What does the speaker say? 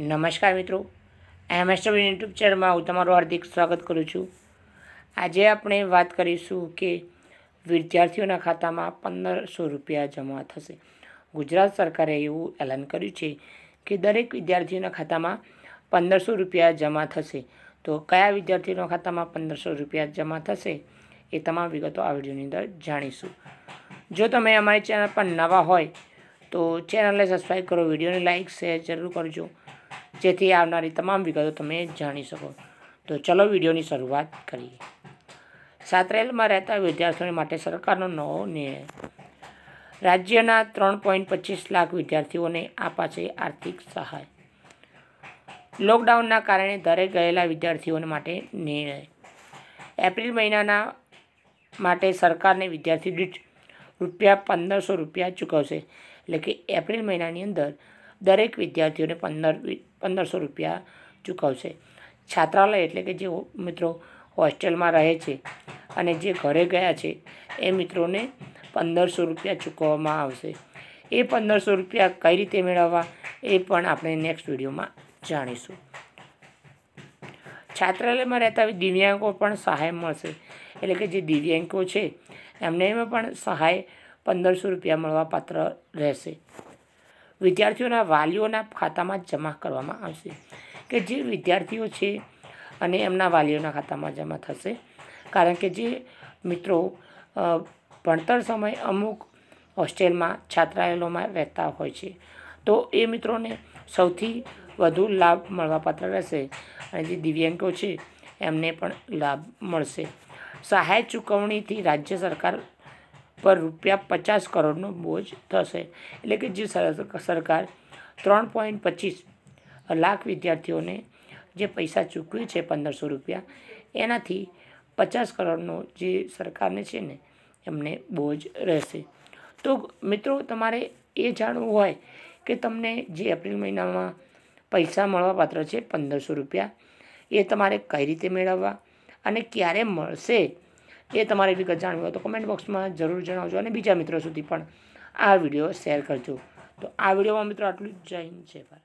નમસ્કાર મિત્રો એમએસડબલ યુટ્યુબ ચેનલમાં હું તમારું હાર્દિક સ્વાગત કરું છું આજે આપણે વાત કરીશું કે વિદ્યાર્થીઓના ખાતામાં પંદરસો રૂપિયા જમા થશે ગુજરાત સરકારે એવું એલાન કર્યું છે કે દરેક વિદ્યાર્થીઓના ખાતામાં પંદરસો રૂપિયા જમા થશે તો કયા વિદ્યાર્થીઓના ખાતામાં પંદરસો રૂપિયા જમા થશે એ તમામ વિગતો આ વિડીયોની અંદર જાણીશું જો તમે અમારી ચેનલ પર નવા હોય તો ચેનલને સબસ્ક્રાઈબ કરો વિડીયોને લાઇક શેર જરૂર કરજો જેથી આવનારી તમામ વિગતો તમે જાણી શકો તો ચલો વિડીયોની શરૂઆત કરીએ સાતરેલમાં રહેતા વિદ્યાર્થીઓ માટે સરકારનો નવો નિર્ણય રાજ્યના ત્રણ પોઈન્ટ પચીસ લાખ વિદ્યાર્થીઓને અપાશે આર્થિક સહાય લોકડાઉનના કારણે ઘરે ગયેલા વિદ્યાર્થીઓ માટે નિર્ણય એપ્રિલ મહિનાના માટે સરકારને વિદ્યાર્થી દીઠ રૂપિયા પંદરસો રૂપિયા ચૂકવશે એટલે કે એપ્રિલ મહિનાની અંદર દરેક વિદ્યાર્થીઓને પંદર પંદરસો રૂપિયા ચૂકવશે છાત્રાલય એટલે કે જે મિત્રો હોસ્ટેલમાં રહે છે અને જે ઘરે ગયા છે એ મિત્રોને પંદરસો રૂપિયા ચૂકવવામાં આવશે એ પંદરસો રૂપિયા કઈ રીતે મેળવવા એ પણ આપણે નેક્સ્ટ વિડીયોમાં જાણીશું છાત્રાલયમાં રહેતા દિવ્યાંગો પણ સહાય મળશે એટલે કે જે દિવ્યાંગો છે એમને પણ સહાય પંદરસો રૂપિયા મળવા પાત્ર રહેશે વિદ્યાર્થીઓના વાલીઓના ખાતામાં જમા કરવામાં આવશે કે જે વિદ્યાર્થીઓ છે અને એમના વાલીઓના ખાતામાં જમા થશે કારણ કે જે મિત્રો ભણતર સમયે અમુક હોસ્ટેલમાં છાત્રાલયોમાં રહેતા હોય છે તો એ મિત્રોને સૌથી વધુ લાભ મળવાપાત્ર રહેશે અને જે દિવ્યાંગો છે એમને પણ લાભ મળશે સહાય ચૂકવણીથી રાજ્ય સરકાર પર રૂપિયા પચાસ કરોડનો બોજ થશે એટલે કે જે સરકાર ત્રણ પોઈન્ટ પચીસ લાખ વિદ્યાર્થીઓને જે પૈસા ચૂકવે છે પંદરસો રૂપિયા એનાથી પચાસ કરોડનો જે સરકારને છે ને એમને બોજ રહેશે તો મિત્રો તમારે એ જાણવું હોય કે તમને જે એપ્રિલ મહિનામાં પૈસા મળવાપાત્ર છે પંદરસો રૂપિયા એ તમારે કઈ રીતે મેળવવા અને ક્યારે મળશે એ તમારે વિગત જાણવી હોય તો કમેન્ટ બોક્સમાં જરૂર જણાવજો અને બીજા મિત્રો સુધી પણ આ વિડીયો શેર કરજો તો આ વિડીયોમાં મિત્રો આટલું જ જય છે જય ભારત